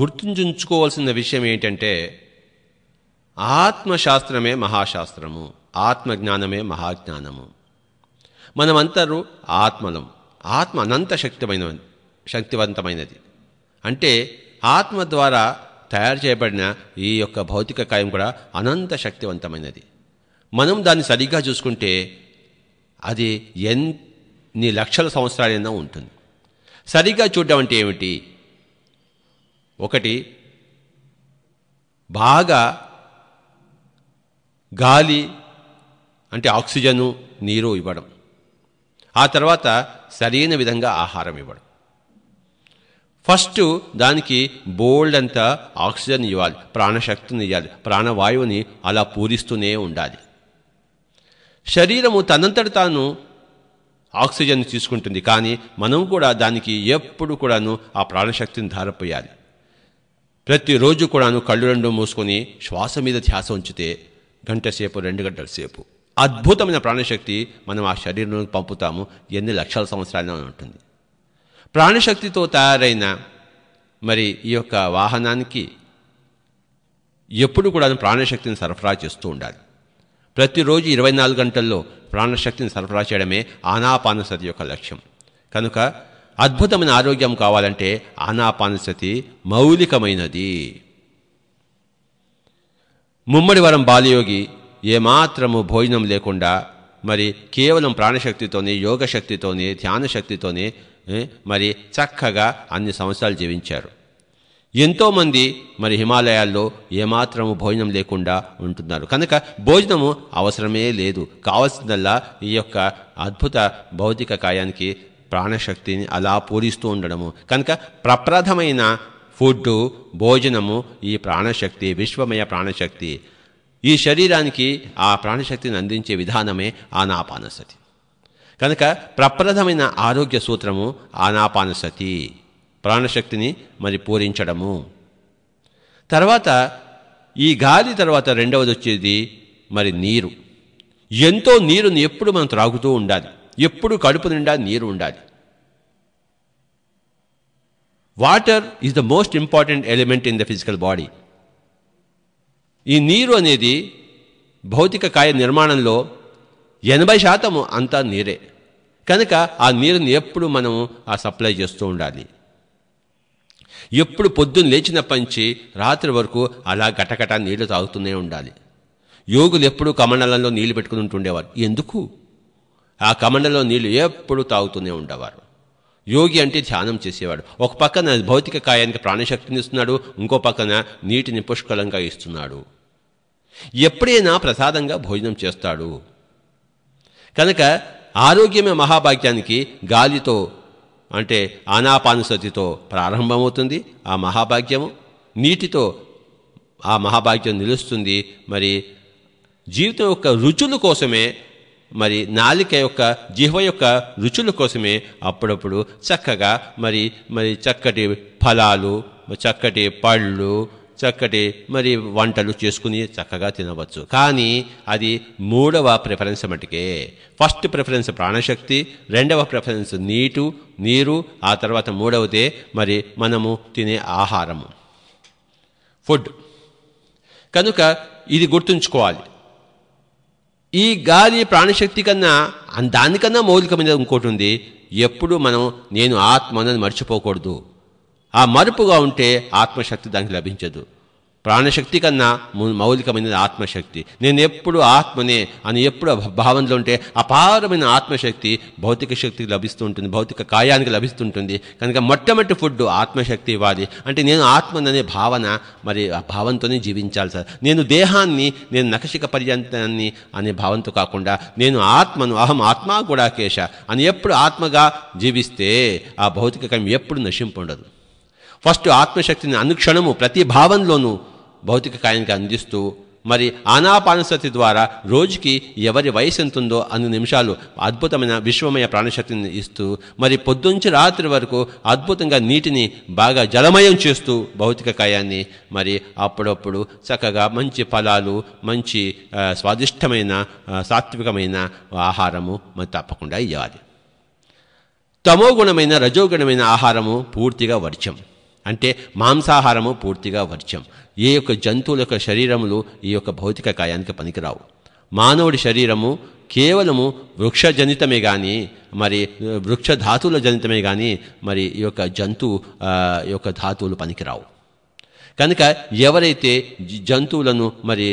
గుర్తుంచుకోవాల్సిన విషయం ఏంటంటే ఆత్మశాస్త్రమే మహాశాస్త్రము ఆత్మజ్ఞానమే మహాజ్ఞానము మనమంతరు ఆత్మలం ఆత్మ అనంత శక్తిమైన శక్తివంతమైనది అంటే ఆత్మ ద్వారా తయారు చేయబడిన ఈ యొక్క భౌతిక కాయం కూడా అనంత శక్తివంతమైనది మనం దాన్ని సరిగ్గా చూసుకుంటే అది ఎన్ని లక్షల సంవత్సరాలైనా ఉంటుంది సరిగ్గా చూడడం అంటే ఏమిటి ఒకటి బాగా గాలి అంటే ఆక్సిజను నీరు ఇవ్వడం ఆ తర్వాత సరైన విధంగా ఆహారం ఇవ్వడం ఫస్ట్ దానికి బోల్డ్ అంత ఆక్సిజన్ ఇవ్వాలి ప్రాణశక్తిని ఇవ్వాలి ప్రాణవాయువుని అలా పూరిస్తూనే ఉండాలి శరీరము తనంతట తాను ఆక్సిజన్ తీసుకుంటుంది కానీ మనం కూడా దానికి ఎప్పుడు కూడాను ఆ ప్రాణశక్తిని ధారపోయాలి ప్రతిరోజు కూడాను కళ్ళు రెండు మూసుకొని శ్వాస మీద ధ్యాస ఉంచితే గంట సేపు రెండు గంటల సేపు అద్భుతమైన ప్రాణశక్తి మనం ఆ శరీరంలోకి పంపుతాము ఎన్ని లక్షల సంవత్సరాలు ఉంటుంది ప్రాణశక్తితో తయారైన మరి ఈ యొక్క వాహనానికి ఎప్పుడు కూడా ప్రాణశక్తిని సరఫరా చేస్తూ ఉండాలి ప్రతిరోజు ఇరవై నాలుగు గంటల్లో ప్రాణశక్తిని సరఫరా చేయడమే ఆనాపానసతి యొక్క లక్ష్యం కనుక అద్భుతమైన ఆరోగ్యం కావాలంటే ఆనాపానసతి మౌలికమైనది ముమ్మడివరం బాలయోగి ఏమాత్రము భోజనం లేకుండా మరి కేవలం ప్రాణశక్తితోనే యోగశక్తితోనే ధ్యానశక్తితోనే మరి చక్కగా అన్ని సంవత్సరాలు జీవించారు ఎంతోమంది మరి హిమాలయాల్లో ఏమాత్రము భోజనం లేకుండా ఉంటున్నారు కనుక భోజనము అవసరమే లేదు కావలసిందల్లా ఈ యొక్క అద్భుత భౌతిక కాయానికి ప్రాణశక్తిని అలా పూరిస్తూ ఉండడము కనుక ప్రప్రథమైన ఫుడ్డు భోజనము ఈ ప్రాణశక్తి విశ్వమయ ప్రాణశక్తి ఈ శరీరానికి ఆ ప్రాణశక్తిని అందించే విధానమే ఆనాపానసతి కనుక ప్రప్రథమైన ఆరోగ్య సూత్రము ఆనాపానసతి ప్రాణశక్తిని మరి పూరించడము తర్వాత ఈ గాలి తర్వాత రెండవది వచ్చేది మరి నీరు ఎంతో నీరుని ఎప్పుడు మనం త్రాగుతూ ఉండాలి ఎప్పుడు కడుపు నిండా నీరు ఉండాలి water is the most important element in the physical body ఈ నీరు అనేది భౌతిక కాయ నిర్మాణంలో ఎనభై శాతం అంతా నీరే కనుక ఆ నీరుని ఎప్పుడు మనం ఆ సప్లై చేస్తూ ఉండాలి ఎప్పుడు పొద్దున్న లేచినప్పటి నుంచి రాత్రి వరకు అలా గటగట నీళ్లు తాగుతూనే ఉండాలి యోగులు ఎప్పుడూ కమనలంలో నీళ్లు పెట్టుకుని ఉంటుండేవారు ఎందుకు ఆ కమండలో నీళ్లు ఎప్పుడు తాగుతూనే ఉండేవారు యోగి అంటే ధ్యానం చేసేవాడు ఒక పక్కన భౌతిక కాయానికి ప్రాణశక్తిని ఇస్తున్నాడు ఇంకో పక్కన నీటిని పుష్కలంగా ఇస్తున్నాడు ఎప్పుడైనా ప్రసాదంగా భోజనం చేస్తాడు కనుక ఆరోగ్యమే మహాభాగ్యానికి గాలితో అంటే ఆనాపానుసతితో ప్రారంభమవుతుంది ఆ మహాభాగ్యము నీటితో ఆ మహాభాగ్యం నిలుస్తుంది మరి జీవితం యొక్క రుచుల కోసమే మరి నాలిక యొక్క జిహ్వ యొక్క రుచుల కోసమే అప్పుడప్పుడు చక్కగా మరి మరి చక్కటి ఫలాలు చక్కటి పళ్ళు చక్కటి మరి వంటలు చేసుకుని చక్కగా తినవచ్చు కానీ అది మూడవ ప్రిఫరెన్స్ మటుకే ఫస్ట్ ప్రిఫరెన్స్ ప్రాణశక్తి రెండవ ప్రిఫరెన్స్ నీటు నీరు ఆ తర్వాత మూడవదే మరి మనము తినే ఆహారము ఫుడ్ కనుక ఇది గుర్తుంచుకోవాలి ఈ గాలి ప్రాణశక్తి కన్నా దానికన్నా మౌలికమైనది ఇంకోటి ఉంది ఎప్పుడు మనం నేను ఆత్మనని మర్చిపోకూడదు ఆ మరుపుగా ఉంటే ఆత్మశక్తి దానికి లభించదు ప్రాణశక్తి కన్నా మౌలికమైనది ఆత్మశక్తి నేను ఎప్పుడు ఆత్మనే అని ఎప్పుడు భావనలో ఉంటే అపారమైన ఆత్మశక్తి భౌతిక శక్తికి లభిస్తూ ఉంటుంది భౌతిక కాయానికి లభిస్తుంటుంది కనుక మొట్టమొదటి ఫుడ్ ఆత్మశక్తి ఇవ్వాలి అంటే నేను ఆత్మననే భావన మరి ఆ భావంతోనే జీవించాలి సార్ నేను దేహాన్ని నేను నకశిక పర్యంతాన్ని అనే భావంతో కాకుండా నేను ఆత్మను అహం ఆత్మా కూడా కేశ అని ఎప్పుడు ఆత్మగా జీవిస్తే ఆ భౌతిక కయం ఎప్పుడు నశింపు ఉండదు ఫస్ట్ ఆత్మశక్తిని అనుక్షణము ప్రతి భావంలోనూ భౌతిక కాయానికి అందిస్తూ మరి ఆనాపానసతి ద్వారా రోజుకి ఎవరి వయసు ఎంతుందో అన్ని నిమిషాలు అద్భుతమైన విశ్వమయ ప్రాణశక్తిని ఇస్తూ మరి పొద్దుంచి రాత్రి వరకు అద్భుతంగా నీటిని బాగా జలమయం చేస్తూ భౌతిక కాయాన్ని మరి అప్పుడప్పుడు చక్కగా మంచి ఫలాలు మంచి స్వాదిష్టమైన సాత్వికమైన ఆహారము మరి తప్పకుండా ఇవ్వాలి తమోగుణమైన రజోగుణమైన ఆహారము పూర్తిగా వర్జం అంటే మాంసాహారము పూర్తిగా వర్జ్యం ఏ యొక్క జంతువుల యొక్క శరీరములు ఈ యొక్క భౌతిక కాయానికి పనికిరావు మానవుడి శరీరము కేవలము వృక్షజనితమే కానీ మరి వృక్ష ధాతువుల జనితమే కానీ మరి ఈ యొక్క జంతు యొక్క ధాతువులు పనికిరావు కనుక ఎవరైతే జంతువులను మరి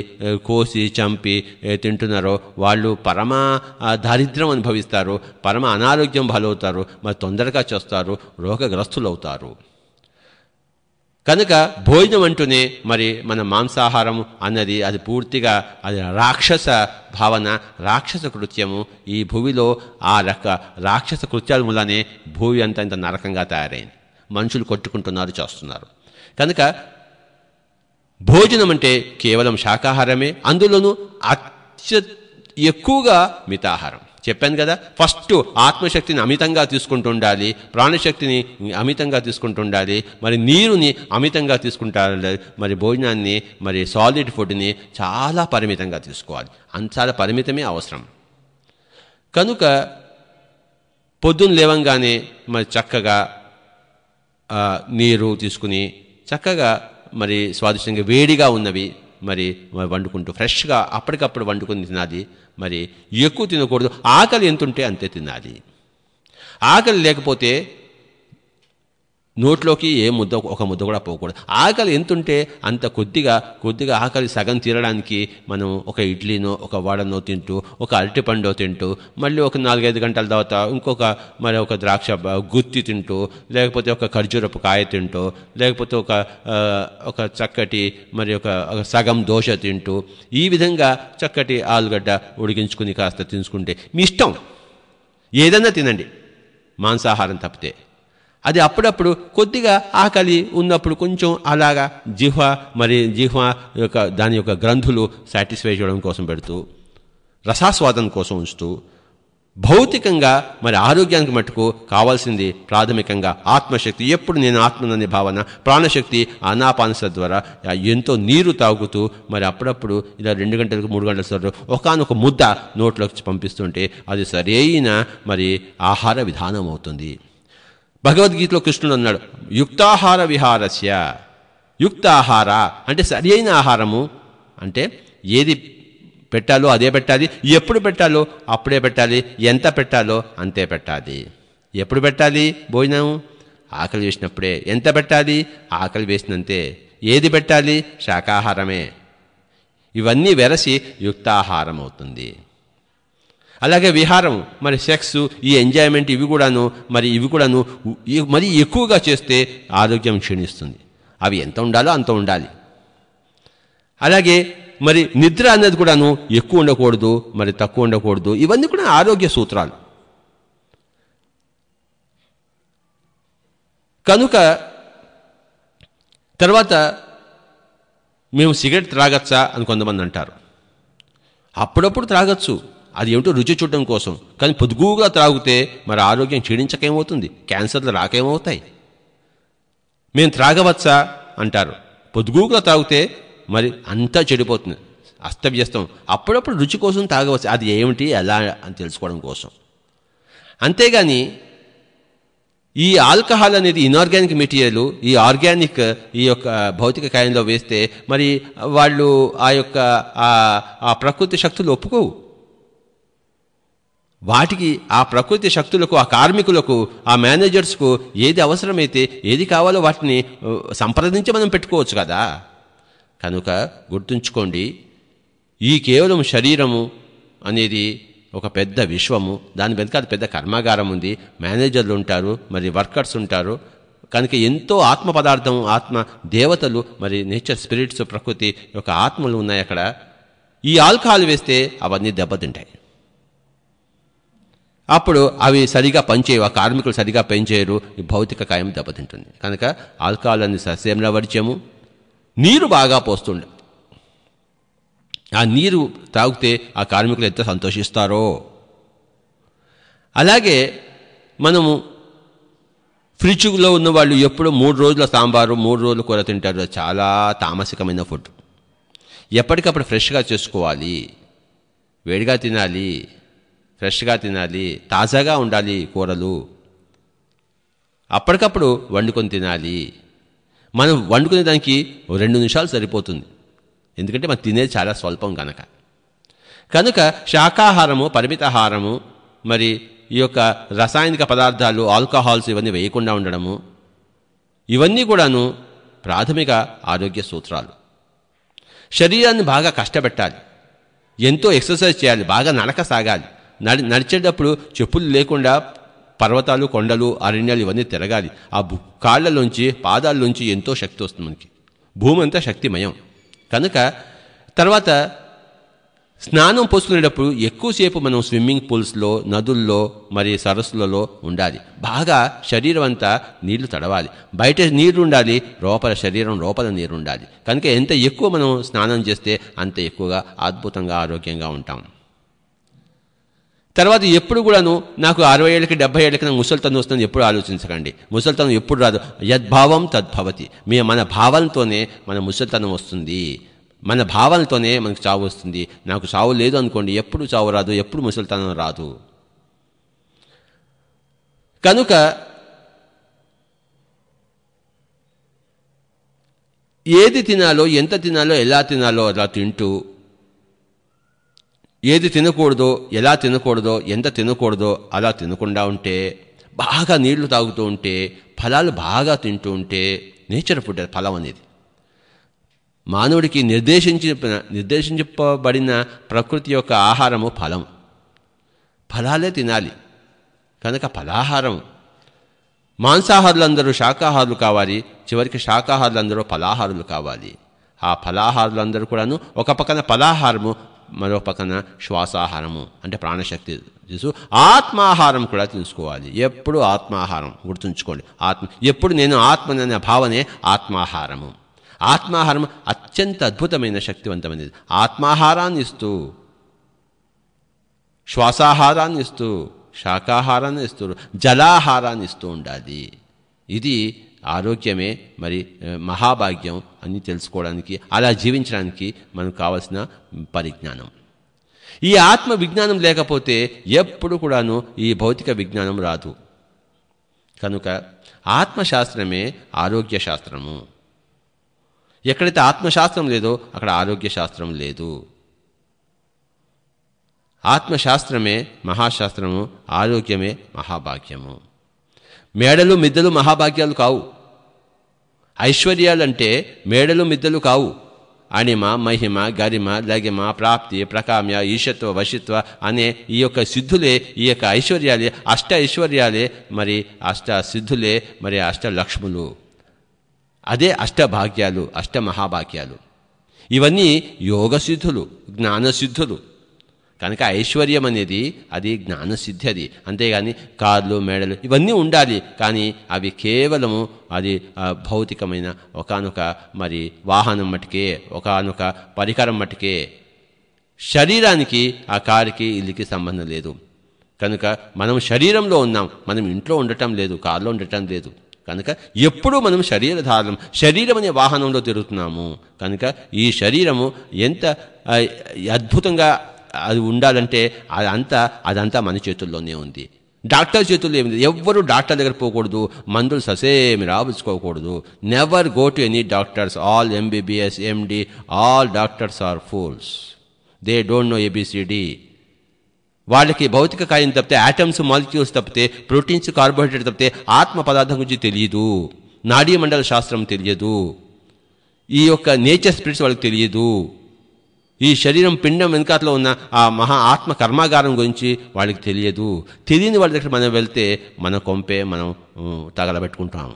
కోసి చంపి తింటున్నారో వాళ్ళు పరమ దారిద్ర్యం అనుభవిస్తారు పరమ అనారోగ్యం బలవుతారు మరి తొందరగా చేస్తారు రోగగ్రస్తులవుతారు కనుక భోజనం అంటూనే మరి మన మాంసాహారం అన్నది అది పూర్తిగా అది రాక్షస భావన రాక్షస కృత్యము ఈ భూమిలో ఆ రక రాక్షస కృత్యాల మూలనే భూమి అంత ఇంత నరకంగా తయారైంది మనుషులు కొట్టుకుంటున్నారు చేస్తున్నారు కనుక భోజనం అంటే కేవలం శాకాహారమే అందులోనూ అత్య ఎక్కువగా మితాహారం చెప్పాను కదా ఫస్ట్ ఆత్మశక్తిని అమితంగా తీసుకుంటుండాలి ప్రాణశక్తిని అమితంగా తీసుకుంటుండాలి మరి నీరుని అమితంగా తీసుకుంటారు మరి భోజనాన్ని మరి సాలిడ్ ఫుడ్ని చాలా పరిమితంగా తీసుకోవాలి అంత చాలా పరిమితమే అవసరం కనుక పొద్దున్న లేవంగానే మరి చక్కగా నీరు తీసుకుని చక్కగా మరి స్వాదిష్టంగా వేడిగా ఉన్నవి మరి వండుకుంటూ ఫ్రెష్గా అప్పటికప్పుడు వండుకుని తినాలి మరి ఎక్కువ తినకూడదు ఆకలి ఎంతుంటే అంతే తినాలి ఆకలి లేకపోతే నోట్లోకి ఏ ముద్ద ఒక ముద్ద కూడా పోకూడదు ఆకలి ఎంతుంటే అంత కొద్దిగా కొద్దిగా ఆకలి సగం తీరడానికి మనం ఒక ఇడ్లీనో ఒక వడనో తింటూ ఒక అరటిపండో తింటూ మళ్ళీ ఒక నాలుగైదు గంటల తర్వాత ఇంకొక మరి ఒక ద్రాక్ష గుత్తి తింటూ లేకపోతే ఒక ఖర్జూరపు కాయ తింటూ లేకపోతే ఒక ఒక చక్కటి మరి ఒక సగం దోశ తింటూ ఈ విధంగా చక్కటి ఆలుగడ్డ ఉడికించుకుని కాస్త తీసుకుంటే మీ ఇష్టం ఏదన్నా తినండి మాంసాహారం తప్పితే అది అప్పుడప్పుడు కొద్దిగా ఆకలి ఉన్నప్పుడు కొంచెం అలాగా జిహ్వ మరి జిహ్వ యొక్క దాని యొక్క గ్రంథులు సాటిస్ఫై చేయడం కోసం పెడుతూ రసాస్వాదం కోసం ఉంచుతూ భౌతికంగా మరి ఆరోగ్యానికి మటుకు కావాల్సింది ప్రాథమికంగా ఆత్మశక్తి ఎప్పుడు నేను ఆత్మనని భావన ప్రాణశక్తి అనాపానస ద్వారా ఎంతో నీరు తాగుతూ మరి అప్పుడప్పుడు ఇలా రెండు గంటలకు మూడు గంటల సార్లు ఒకనొక ముద్ద నోట్లోకి పంపిస్తుంటే అది సరైన మరి ఆహార విధానం అవుతుంది భగవద్గీతలో కృష్ణుడు అన్నాడు యుక్తాహార విహారస్య యుక్తాహార అంటే సరి అయిన ఆహారము అంటే ఏది పెట్టాలో అదే పెట్టాలి ఎప్పుడు పెట్టాలో అప్పుడే పెట్టాలి ఎంత పెట్టాలో అంతే పెట్టాలి ఎప్పుడు పెట్టాలి భోజనం ఆకలి వేసినప్పుడే ఎంత పెట్టాలి ఆకలి వేసినంతే ఏది పెట్టాలి శాకాహారమే ఇవన్నీ వెరసి యుక్తాహారం అవుతుంది అలాగే విహారం మరి సెక్స్ ఈ ఎంజాయ్మెంట్ ఇవి కూడాను మరి ఇవి కూడాను మరి ఎక్కువగా చేస్తే ఆరోగ్యం క్షీణిస్తుంది అవి ఎంత ఉండాలో అంత ఉండాలి అలాగే మరి నిద్ర అన్నది కూడాను ఎక్కువ ఉండకూడదు మరి తక్కువ ఉండకూడదు ఇవన్నీ కూడా ఆరోగ్య సూత్రాలు కనుక తర్వాత మేము సిగరెట్ త్రాగచ్చా అని కొంతమంది అంటారు అప్పుడప్పుడు త్రాగచ్చు అది ఏమిటో రుచి చూడడం కోసం కానీ పొదుగుగా త్రాగితే మరి ఆరోగ్యం క్షీణించకేమవుతుంది క్యాన్సర్లు రాకేమవుతాయి మేము త్రాగవచ్చా అంటారు పొదుగుగా త్రాగితే మరి అంతా చెడిపోతుంది అస్తవ్యస్తం అప్పుడప్పుడు రుచి కోసం తాగవచ్చు అది ఏమిటి ఎలా అని తెలుసుకోవడం కోసం అంతేగాని ఈ ఆల్కహాల్ అనేది ఇన్ఆర్గానిక్ మెటీరియల్ ఈ ఆర్గానిక్ ఈ యొక్క భౌతిక కాయంలో వేస్తే మరి వాళ్ళు ఆ యొక్క ఆ ప్రకృతి శక్తులు ఒప్పుకోవు వాటికి ఆ ప్రకృతి శక్తులకు ఆ కార్మికులకు ఆ మేనేజర్స్కు ఏది అవసరమైతే ఏది కావాలో వాటిని సంప్రదించి మనం పెట్టుకోవచ్చు కదా కనుక గుర్తుంచుకోండి ఈ కేవలం శరీరము అనేది ఒక పెద్ద విశ్వము దాని అది పెద్ద కర్మాగారం ఉంది మేనేజర్లు ఉంటారు మరి వర్కర్స్ ఉంటారు కనుక ఎంతో ఆత్మ పదార్థం ఆత్మ దేవతలు మరి నేచర్ స్పిరిట్స్ ప్రకృతి యొక్క ఆత్మలు ఉన్నాయి అక్కడ ఈ ఆల్కహాల్ వేస్తే అవన్నీ దెబ్బతింటాయి అప్పుడు అవి సరిగా పనిచేయవు ఆ కార్మికులు సరిగా పనిచేయరు భౌతిక కాయం దెబ్బతింటుంది కనుక ఆల్కహాల్ అనేది సస్యంలో వడిచాము నీరు బాగా పోస్తుండే ఆ నీరు తాగితే ఆ కార్మికులు ఎంత సంతోషిస్తారో అలాగే మనము ఫ్రిడ్జ్లో ఉన్న వాళ్ళు ఎప్పుడు మూడు రోజుల సాంబారు మూడు రోజులు కూర తింటారు చాలా తామసికమైన ఫుడ్ ఎప్పటికప్పుడు ఫ్రెష్గా చేసుకోవాలి వేడిగా తినాలి ఫ్రెష్గా తినాలి తాజాగా ఉండాలి కూరలు అప్పటికప్పుడు వండుకొని తినాలి మనం వండుకునే దానికి రెండు నిమిషాలు సరిపోతుంది ఎందుకంటే మనం తినేది చాలా స్వల్పం కనుక కనుక శాకాహారము పరిమితాహారము మరి ఈ యొక్క రసాయనిక పదార్థాలు ఆల్కహాల్స్ ఇవన్నీ వేయకుండా ఉండడము ఇవన్నీ కూడాను ప్రాథమిక ఆరోగ్య సూత్రాలు శరీరాన్ని బాగా కష్టపెట్టాలి ఎంతో ఎక్సర్సైజ్ చేయాలి బాగా నడక సాగాలి నడి నడిచేటప్పుడు చెప్పులు లేకుండా పర్వతాలు కొండలు అరణ్యాలు ఇవన్నీ తిరగాలి ఆ కాళ్లలోంచి పాదాల్లోంచి ఎంతో శక్తి వస్తుంది మనకి భూమి అంతా శక్తిమయం కనుక తర్వాత స్నానం పోసుకునేటప్పుడు ఎక్కువసేపు మనం స్విమ్మింగ్ పూల్స్లో నదుల్లో మరి సరస్సులలో ఉండాలి బాగా శరీరం అంతా నీళ్లు తడవాలి బయట నీరు ఉండాలి లోపల శరీరం లోపల నీరు ఉండాలి కనుక ఎంత ఎక్కువ మనం స్నానం చేస్తే అంత ఎక్కువగా అద్భుతంగా ఆరోగ్యంగా ఉంటాం తర్వాత ఎప్పుడు కూడాను నాకు అరవై ఏళ్ళకి డెబ్బై ఏళ్ళకి నాకు ముసలితనం వస్తుందని ఎప్పుడు ఆలోచించకండి ముసలితనం ఎప్పుడు రాదు యద్భావం తద్భవతి మీ మన భావంతోనే మన ముసలితనం వస్తుంది మన భావనతోనే మనకు చావు వస్తుంది నాకు చావు లేదు అనుకోండి ఎప్పుడు చావు రాదు ఎప్పుడు ముసలితనం రాదు కనుక ఏది తినాలో ఎంత తినాలో ఎలా తినాలో అలా తింటూ ఏది తినకూడదో ఎలా తినకూడదో ఎంత తినకూడదో అలా తినకుండా ఉంటే బాగా నీళ్లు తాగుతూ ఉంటే ఫలాలు బాగా తింటూ ఉంటే నేచర్ ఫుడ్ ఫలం అనేది మానవుడికి నిర్దేశించి నిర్దేశించబడిన ప్రకృతి యొక్క ఆహారము ఫలం ఫలాలే తినాలి కనుక ఫలాహారం మాంసాహారులందరూ శాకాహారులు కావాలి చివరికి శాకాహారులందరూ ఫలాహారులు కావాలి ఆ ఫలాహారులందరూ కూడాను ఒక పక్కన ఫలాహారము మరోపక్కన శ్వాసాహారము అంటే ప్రాణశక్తి తెలుసు ఆత్మాహారం కూడా తెలుసుకోవాలి ఎప్పుడు ఆత్మాహారం గుర్తుంచుకోండి ఆత్మ ఎప్పుడు నేను ఆత్మననే భావనే ఆత్మాహారము ఆత్మాహారం అత్యంత అద్భుతమైన శక్తివంతమైనది ఆత్మాహారాన్ని ఇస్తూ శ్వాసాహారాన్ని ఇస్తూ శాకాహారాన్ని ఇస్తూ జలాహారాన్ని ఇస్తూ ఉండాలి ఇది ఆరోగ్యమే మరి మహాభాగ్యం అని తెలుసుకోవడానికి అలా జీవించడానికి మనకు కావలసిన పరిజ్ఞానం ఈ ఆత్మ విజ్ఞానం లేకపోతే ఎప్పుడు కూడాను ఈ భౌతిక విజ్ఞానం రాదు కనుక ఆత్మశాస్త్రమే ఆరోగ్య శాస్త్రము ఎక్కడైతే ఆత్మశాస్త్రం లేదో అక్కడ ఆరోగ్య శాస్త్రం లేదు ఆత్మశాస్త్రమే మహాశాస్త్రము ఆరోగ్యమే మహాభాగ్యము మేడలు మిద్దలు మహాభాగ్యాలు కావు ఐశ్వర్యాలంటే మేడలు మిద్దలు కావు అణిమ మహిమ గరిమ లగిమ ప్రాప్తి ప్రకామ్య ఈశత్వ వశిత్వ అనే ఈ యొక్క సిద్ధులే ఈ యొక్క ఐశ్వర్యాలే అష్ట ఐశ్వర్యాలే మరి అష్ట సిద్ధులే మరి అష్ట లక్ష్ములు అదే అష్టభాగ్యాలు అష్ట మహాభాగ్యాలు ఇవన్నీ యోగసిద్ధులు జ్ఞానసిద్ధులు కనుక ఐశ్వర్యం అనేది అది జ్ఞానసిద్ధి అది అంతేగాని కార్లు మేడలు ఇవన్నీ ఉండాలి కానీ అవి కేవలము అది భౌతికమైన ఒకనొక మరి వాహనం మటుకే ఒకనొక పరికరం మటుకే శరీరానికి ఆ కారుకి ఇల్లుకి సంబంధం లేదు కనుక మనం శరీరంలో ఉన్నాం మనం ఇంట్లో ఉండటం లేదు కారులో ఉండటం లేదు కనుక ఎప్పుడూ మనం శరీరధారణం శరీరం అనే వాహనంలో తిరుగుతున్నాము కనుక ఈ శరీరము ఎంత అద్భుతంగా అది ఉండాలంటే అదంతా అదంతా మన చేతుల్లోనే ఉంది డాక్టర్ చేతుల్లో ఏమి ఎవ్వరూ డాక్టర్ దగ్గర పోకూడదు మందులు ససేమి రాబుచ్చుకోకూడదు never go to any doctors all MBBS MD all doctors are fools they don't know A B C D వాళ్ళకి భౌతిక కార్యం తప్పితే యాటమ్స్ మాలిక్యూల్స్ తప్పితే ప్రోటీన్స్ కార్బోహైడ్రేట్ తప్పితే ఆత్మ పదార్థం గురించి తెలియదు నాడీ మండల శాస్త్రం తెలియదు ఈ యొక్క నేచర్ స్పిరిట్స్ వాళ్ళకి తెలియదు ఈ శరీరం పిండం వెనుకాతలో ఉన్న ఆ మహా ఆత్మ కర్మాగారం గురించి వాళ్ళకి తెలియదు తెలియని వాళ్ళ దగ్గర మనం వెళ్తే మన కొంపే మనం తగలబెట్టుకుంటాం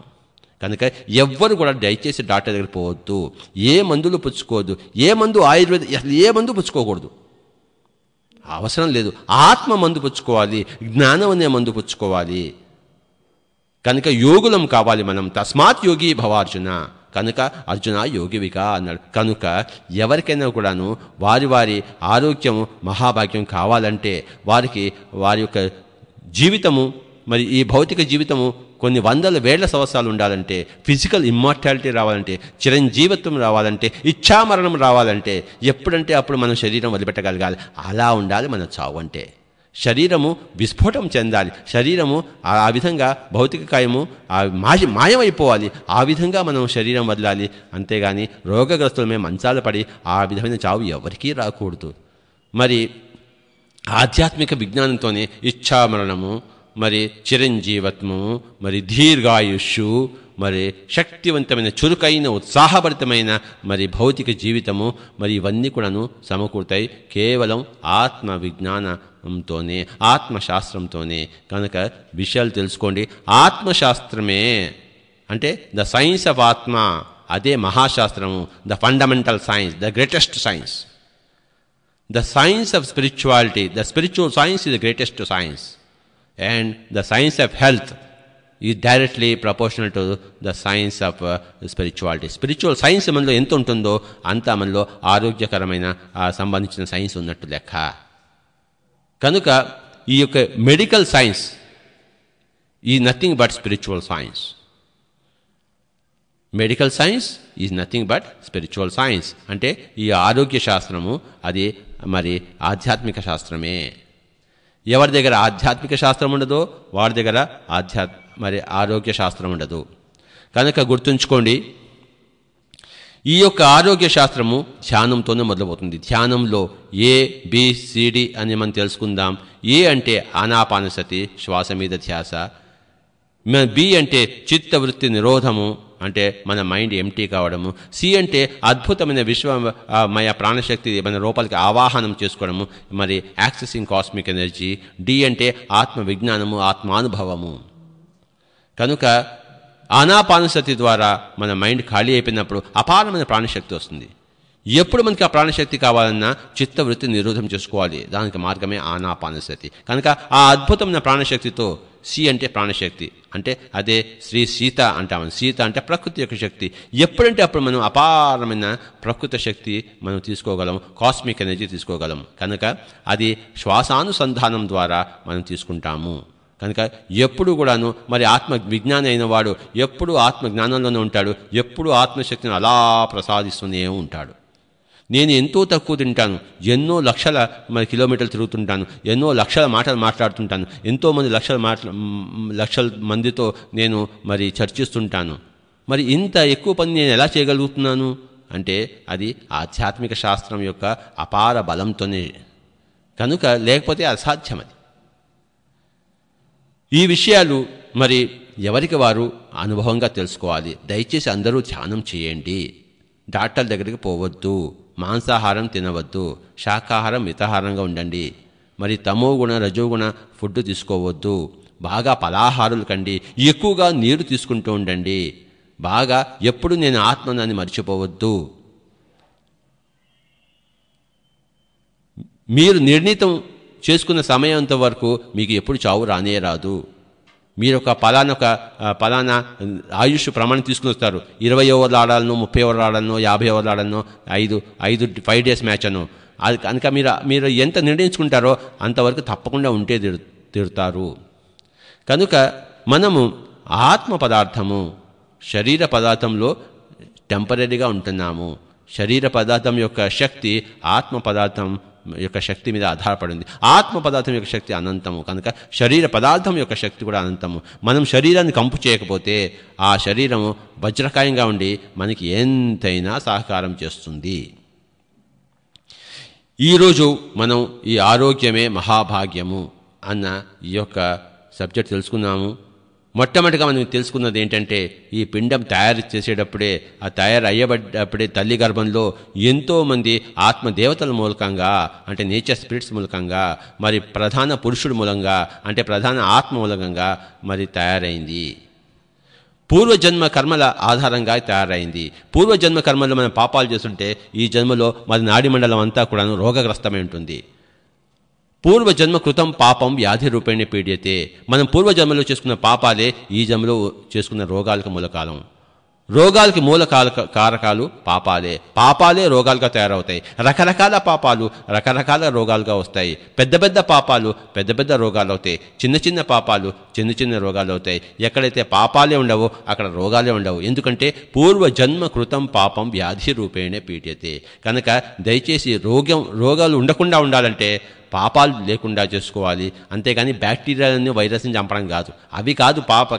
కనుక ఎవ్వరు కూడా దయచేసి డాక్టర్ దగ్గర పోవద్దు ఏ మందులు పుచ్చుకోవద్దు ఏ మందు ఆయుర్వేద ఏ మందు పుచ్చుకోకూడదు అవసరం లేదు ఆత్మ మందు పుచ్చుకోవాలి జ్ఞానం అనే మందు పుచ్చుకోవాలి కనుక యోగులం కావాలి మనం తస్మాత్ యోగి భవార్జున కనుక అర్జున యోగివిగా అన్నాడు కనుక ఎవరికైనా కూడాను వారి వారి ఆరోగ్యం మహాభాగ్యం కావాలంటే వారికి వారి యొక్క జీవితము మరి ఈ భౌతిక జీవితము కొన్ని వందల వేల సంవత్సరాలు ఉండాలంటే ఫిజికల్ ఇమ్మార్టాలిటీ రావాలంటే చిరంజీవత్వం రావాలంటే ఇచ్ఛామరణం రావాలంటే ఎప్పుడంటే అప్పుడు మన శరీరం వదిలిపెట్టగలగాలి అలా ఉండాలి మన చావు అంటే శరీరము విస్ఫోటం చెందాలి శరీరము ఆ విధంగా భౌతిక కాయము మాయ మాయమైపోవాలి ఆ విధంగా మనం శరీరం వదలాలి అంతేగాని రోగగ్రస్తులమే మంచాల పడి ఆ విధమైన చావు ఎవరికీ రాకూడదు మరి ఆధ్యాత్మిక విజ్ఞానంతోనే ఇచ్ఛామరణము మరి చిరంజీవత్వము మరి దీర్ఘాయుష్యు మరి శక్తివంతమైన చురుకైన ఉత్సాహభరితమైన మరి భౌతిక జీవితము మరి ఇవన్నీ కూడాను సమకూరుతాయి కేవలం ఆత్మ విజ్ఞానంతోనే ఆత్మశాస్త్రంతోనే కనుక విషయాలు తెలుసుకోండి ఆత్మశాస్త్రమే అంటే ద సైన్స్ ఆఫ్ ఆత్మ అదే మహాశాస్త్రము the fundamental science the greatest science the science of spirituality the spiritual science is the greatest science and the science of health ఈ directly proportional to the science of spirituality spiritual science మనలో ఎంత ఉంటుందో అంత మనలో ఆరోగ్యకరమైన సంబంధించిన science ఉన్నట్టు లెక్క కనుక ఈ యొక్క మెడికల్ సైన్స్ ఈ nothing but spiritual science medical science is nothing but spiritual science అంటే ఈ ఆరోగ్య శాస్త్రము అది మరి ఆధ్యాత్మిక శాస్త్రమే ఎవరి దగ్గర ఆధ్యాత్మిక శాస్త్రం ఉండదో వాడి దగ్గర ఆధ్యా మరి ఆరోగ్య శాస్త్రం ఉండదు కనుక గుర్తుంచుకోండి ఈ యొక్క ఆరోగ్య శాస్త్రము ధ్యానంతోనే మొదలవుతుంది ధ్యానంలో ఏ బిసిడి అని మనం తెలుసుకుందాం ఏ అంటే ఆనాపానసతి శ్వాస మీద ధ్యాస బి అంటే చిత్తవృత్తి నిరోధము అంటే మన మైండ్ ఎంటీ కావడము సి అంటే అద్భుతమైన విశ్వమయ ప్రాణశక్తి మన రూపాలకి ఆవాహనం చేసుకోవడము మరి యాక్సెసింగ్ కాస్మిక్ ఎనర్జీ డి అంటే ఆత్మ విజ్ఞానము ఆత్మానుభవము కనుక శక్తి ద్వారా మన మైండ్ ఖాళీ అయిపోయినప్పుడు అపారమైన ప్రాణశక్తి వస్తుంది ఎప్పుడు మనకి ఆ ప్రాణశక్తి కావాలన్నా చిత్తవృత్తి నిరోధం చేసుకోవాలి దానికి మార్గమే శక్తి కనుక ఆ అద్భుతమైన ప్రాణశక్తితో సి అంటే ప్రాణశక్తి అంటే అదే శ్రీ సీత అంటాం సీత అంటే ప్రకృతి యొక్క శక్తి ఎప్పుడంటే అప్పుడు మనం అపారమైన ప్రకృతి శక్తి మనం తీసుకోగలం కాస్మిక్ ఎనర్జీ తీసుకోగలం కనుక అది శ్వాసానుసంధానం ద్వారా మనం తీసుకుంటాము కనుక ఎప్పుడు కూడాను మరి ఆత్మ విజ్ఞాని అయిన వాడు ఎప్పుడు ఆత్మ జ్ఞానంలోనే ఉంటాడు ఎప్పుడు ఆత్మశక్తిని అలా ప్రసాదిస్తూనే ఉంటాడు నేను ఎంతో తక్కువ తింటాను ఎన్నో లక్షల మరి కిలోమీటర్లు తిరుగుతుంటాను ఎన్నో లక్షల మాటలు మాట్లాడుతుంటాను ఎంతోమంది లక్షల మాట్లా లక్షల మందితో నేను మరి చర్చిస్తుంటాను మరి ఇంత ఎక్కువ పని నేను ఎలా చేయగలుగుతున్నాను అంటే అది ఆధ్యాత్మిక శాస్త్రం యొక్క అపార బలంతోనే కనుక లేకపోతే అసాధ్యం అది ఈ విషయాలు మరి ఎవరికి వారు అనుభవంగా తెలుసుకోవాలి దయచేసి అందరూ ధ్యానం చేయండి డాక్టర్ దగ్గరికి పోవద్దు మాంసాహారం తినవద్దు శాకాహారం మితాహారంగా ఉండండి మరి తమో గుణ రజోగుణ ఫుడ్ తీసుకోవద్దు బాగా పలాహారులు కండి ఎక్కువగా నీరు తీసుకుంటూ ఉండండి బాగా ఎప్పుడు నేను ఆత్మనాన్ని మర్చిపోవద్దు మీరు నిర్ణీతం చేసుకున్న సమయంత వరకు మీకు ఎప్పుడు చావు రానే రాదు మీరు ఒక పలానా ఒక పలానా ఆయుష్ ప్రమాణం తీసుకుని వస్తారు ఇరవై ఓవర్లు ఆడాలను ముప్పై ఓవర్లు ఆడాలను యాభై ఓవర్లు ఆడాలను ఐదు ఐదు ఫైవ్ డేస్ మ్యాచ్ అను అది కనుక మీరు మీరు ఎంత నిర్ణయించుకుంటారో అంతవరకు తప్పకుండా ఉంటే తీరుతారు కనుక మనము ఆత్మ పదార్థము శరీర పదార్థంలో టెంపరీగా ఉంటున్నాము శరీర పదార్థం యొక్క శక్తి ఆత్మ పదార్థం యొక్క శక్తి మీద ఆధారపడింది ఆత్మ పదార్థం యొక్క శక్తి అనంతము కనుక శరీర పదార్థం యొక్క శక్తి కూడా అనంతము మనం శరీరాన్ని కంపు చేయకపోతే ఆ శరీరము వజ్రకాయంగా ఉండి మనకి ఎంతైనా సహకారం చేస్తుంది ఈరోజు మనం ఈ ఆరోగ్యమే మహాభాగ్యము అన్న ఈ యొక్క సబ్జెక్ట్ తెలుసుకున్నాము మొట్టమొదటిగా మనం తెలుసుకున్నది ఏంటంటే ఈ పిండం తయారు చేసేటప్పుడే ఆ తయారు అయ్యబడ్డప్పుడే తల్లి గర్భంలో ఎంతోమంది ఆత్మదేవతల మూలకంగా అంటే నేచర్ స్పిరిట్స్ మూలకంగా మరి ప్రధాన పురుషుడు మూలంగా అంటే ప్రధాన ఆత్మ మూలకంగా మరి తయారైంది పూర్వజన్మ కర్మల ఆధారంగా తయారైంది పూర్వజన్మ కర్మలు మనం పాపాలు చేస్తుంటే ఈ జన్మలో మరి నాడి మండలం అంతా కూడా రోగగ్రస్తమై ఉంటుంది పూర్వజన్మ కృతం పాపం వ్యాధి రూపేణి పీడితే మనం పూర్వజన్మలో చేసుకున్న పాపాలే ఈ జన్మలో చేసుకున్న రోగాలకు మూలకాలం రోగాలకి మూల కారకాలు పాపాలే పాపాలే రోగాలుగా తయారవుతాయి రకరకాల పాపాలు రకరకాల రోగాలుగా వస్తాయి పెద్ద పెద్ద పాపాలు పెద్ద పెద్ద రోగాలు అవుతాయి చిన్న చిన్న పాపాలు చిన్న చిన్న రోగాలు అవుతాయి ఎక్కడైతే పాపాలే ఉండవో అక్కడ రోగాలే ఉండవు ఎందుకంటే పూర్వ జన్మ కృతం పాపం వ్యాధి రూపేణే పీడితే కనుక దయచేసి రోగం రోగాలు ఉండకుండా ఉండాలంటే పాపాలు లేకుండా చేసుకోవాలి అంతేగాని బ్యాక్టీరియాలన్నీ వైరస్ని చంపడం కాదు అవి కాదు పాప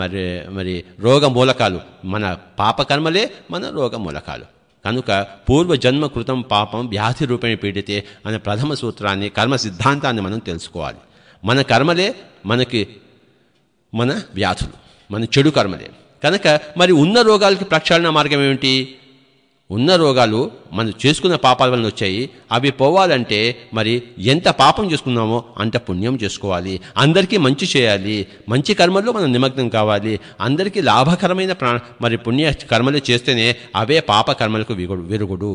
మరి మరి రోగ మూలకాలు మన పాపకర్మలే మన రోగ మూలకాలు కనుక పూర్వజన్మ కృతం పాపం వ్యాధి రూపేణ పీడితే అనే ప్రథమ సూత్రాన్ని కర్మ సిద్ధాంతాన్ని మనం తెలుసుకోవాలి మన కర్మలే మనకి మన వ్యాధులు మన చెడు కర్మలే కనుక మరి ఉన్న రోగాలకి ప్రక్షాళన మార్గం ఏమిటి ఉన్న రోగాలు మనం చేసుకున్న పాపాల వలన వచ్చాయి అవి పోవాలంటే మరి ఎంత పాపం చేసుకున్నామో అంత పుణ్యం చేసుకోవాలి అందరికీ మంచి చేయాలి మంచి కర్మల్లో మనం నిమగ్నం కావాలి అందరికీ లాభకరమైన మరి పుణ్య కర్మలు చేస్తేనే అవే పాప కర్మలకు విరుగుడు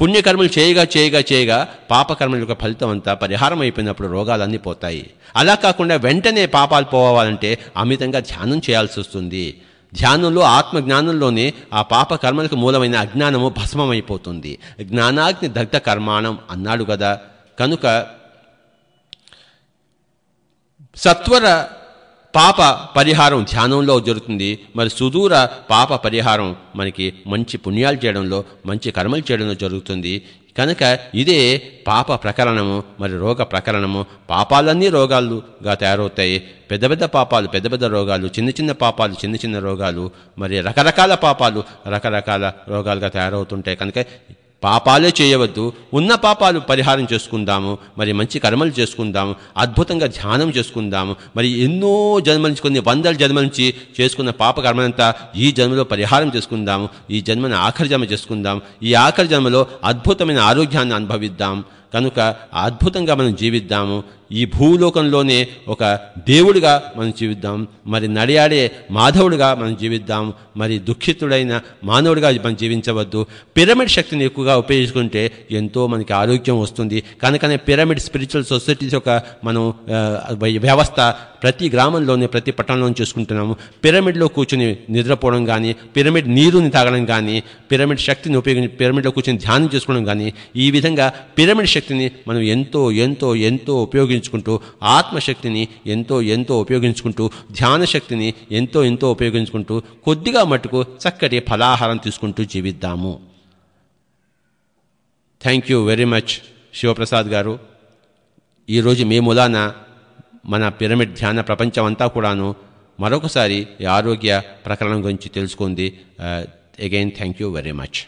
పుణ్యకర్మలు చేయగా చేయగా చేయగా పాపకర్మల యొక్క ఫలితం అంతా పరిహారం అయిపోయినప్పుడు రోగాలన్నీ పోతాయి అలా కాకుండా వెంటనే పాపాలు పోవాలంటే అమితంగా ధ్యానం చేయాల్సి వస్తుంది ధ్యానంలో ఆత్మ జ్ఞానంలోనే ఆ పాప కర్మలకు మూలమైన అజ్ఞానము భస్మమైపోతుంది జ్ఞానాగ్ని దగ్ధ కర్మాణం అన్నాడు కదా కనుక సత్వర పాప పరిహారం ధ్యానంలో జరుగుతుంది మరి సుదూర పాప పరిహారం మనకి మంచి పుణ్యాలు చేయడంలో మంచి కర్మలు చేయడంలో జరుగుతుంది కనుక ఇదే పాప ప్రకరణము మరి రోగ ప్రకరణము పాపాలన్నీ రోగాలుగా తయారవుతాయి పెద్ద పెద్ద పాపాలు పెద్ద పెద్ద రోగాలు చిన్న చిన్న పాపాలు చిన్న చిన్న రోగాలు మరి రకరకాల పాపాలు రకరకాల రోగాలుగా తయారవుతుంటాయి కనుక పాపాలే చేయవద్దు ఉన్న పాపాలు పరిహారం చేసుకుందాము మరి మంచి కర్మలు చేసుకుందాము అద్భుతంగా ధ్యానం చేసుకుందాము మరి ఎన్నో జన్మల నుంచి కొన్ని వందల జన్మల నుంచి చేసుకున్న పాప ఈ జన్మలో పరిహారం చేసుకుందాము ఈ జన్మను ఆఖరి జన్మ చేసుకుందాం ఈ ఆఖరి జన్మలో అద్భుతమైన ఆరోగ్యాన్ని అనుభవిద్దాం కనుక అద్భుతంగా మనం జీవిద్దాము ఈ భూలోకంలోనే ఒక దేవుడిగా మనం జీవిద్దాం మరి నడియాడే మాధవుడిగా మనం జీవిద్దాం మరి దుఃఖితుడైన మానవుడిగా మనం జీవించవద్దు పిరమిడ్ శక్తిని ఎక్కువగా ఉపయోగించుకుంటే ఎంతో మనకి ఆరోగ్యం వస్తుంది కనుకనే పిరమిడ్ స్పిరిచువల్ సొసైటీస్ యొక్క మనం వ్యవస్థ ప్రతి గ్రామంలోనే ప్రతి పట్టణంలోనే చూసుకుంటున్నాము పిరమిడ్లో కూర్చుని నిద్రపోవడం కానీ పిరమిడ్ నీరుని తాగడం కానీ పిరమిడ్ శక్తిని ఉపయోగించి పిరమిడ్లో కూర్చొని ధ్యానం చేసుకోవడం కానీ ఈ విధంగా పిరమిడ్ శక్తిని మనం ఎంతో ఎంతో ఎంతో ఉపయోగించు ఉపయోగించుకుంటూ ఆత్మశక్తిని ఎంతో ఎంతో ఉపయోగించుకుంటూ ధ్యాన శక్తిని ఎంతో ఎంతో ఉపయోగించుకుంటూ కొద్దిగా మటుకు చక్కటి ఫలాహారం తీసుకుంటూ జీవిద్దాము thank you very much Shivaprasad garu ఈరోజు మీ మూలాన మన పిరమిడ్ ధ్యాన ప్రపంచం అంతా కూడాను మరొకసారి ఆరోగ్య ప్రకరణం గురించి తెలుసుకుంది again thank you very much